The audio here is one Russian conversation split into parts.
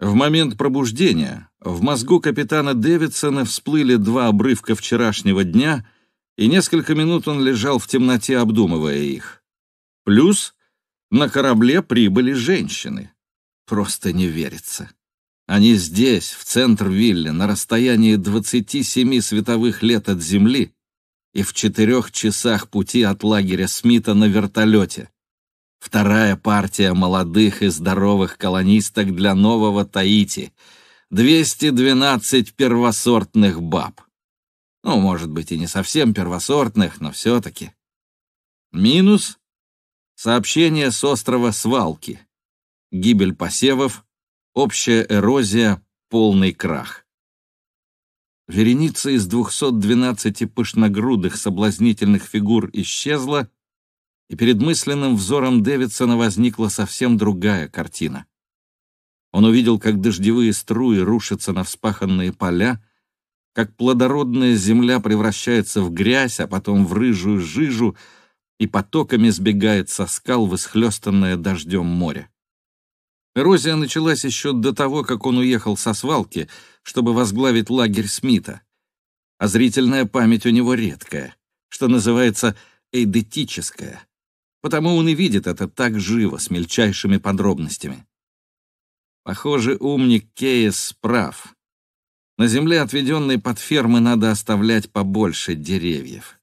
В момент пробуждения в мозгу капитана Дэвидсона всплыли два обрывка вчерашнего дня, и несколько минут он лежал в темноте, обдумывая их. Плюс на корабле прибыли женщины. Просто не верится. Они здесь, в центр виллы, на расстоянии 27 световых лет от Земли и в четырех часах пути от лагеря Смита на вертолете. Вторая партия молодых и здоровых колонисток для нового Таити. 212 первосортных баб. Ну, может быть, и не совсем первосортных, но все-таки. Минус — сообщение с острова Свалки. Гибель посевов, общая эрозия, полный крах. Вереница из 212 пышногрудых соблазнительных фигур исчезла, и перед мысленным взором Дэвидсона возникла совсем другая картина. Он увидел, как дождевые струи рушатся на вспаханные поля, как плодородная земля превращается в грязь, а потом в рыжую жижу, и потоками сбегает со скал в исхлестанное дождем море. Эрозия началась еще до того, как он уехал со свалки, чтобы возглавить лагерь Смита. А зрительная память у него редкая, что называется эйдетическая. Потому он и видит это так живо, с мельчайшими подробностями. Похоже, умник Кейс прав. На земле, отведенной под фермы, надо оставлять побольше деревьев.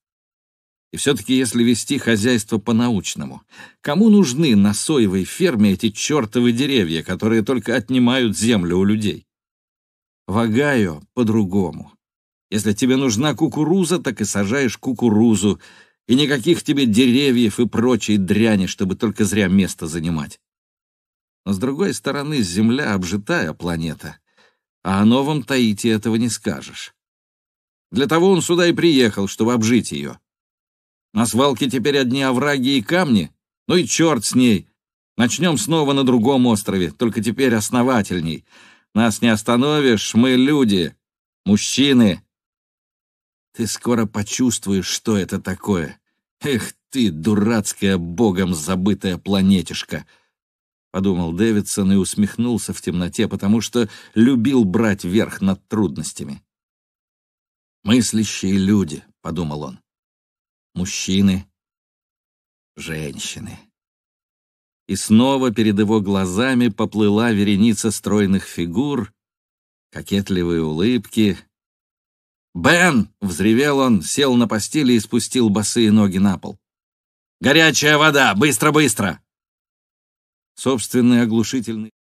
И все-таки, если вести хозяйство по-научному, кому нужны на соевой ферме эти чертовы деревья, которые только отнимают землю у людей? Вагаю по-другому. Если тебе нужна кукуруза, так и сажаешь кукурузу. И никаких тебе деревьев и прочей дряни, чтобы только зря место занимать. Но с другой стороны, Земля — обжитая планета. А о новом Таите этого не скажешь. Для того он сюда и приехал, чтобы обжить ее. На свалке теперь одни овраги и камни. Ну и черт с ней. Начнем снова на другом острове, только теперь основательней. Нас не остановишь, мы люди, мужчины. Ты скоро почувствуешь, что это такое. «Эх ты, дурацкая богом забытая планетишка!» Подумал Дэвидсон и усмехнулся в темноте, потому что любил брать верх над трудностями. «Мыслящие люди», — подумал он. «Мужчины, женщины». И снова перед его глазами поплыла вереница стройных фигур, кокетливые улыбки — «Бен!» — взревел он, сел на постели и спустил босые ноги на пол. «Горячая вода! Быстро-быстро!» Собственный оглушительный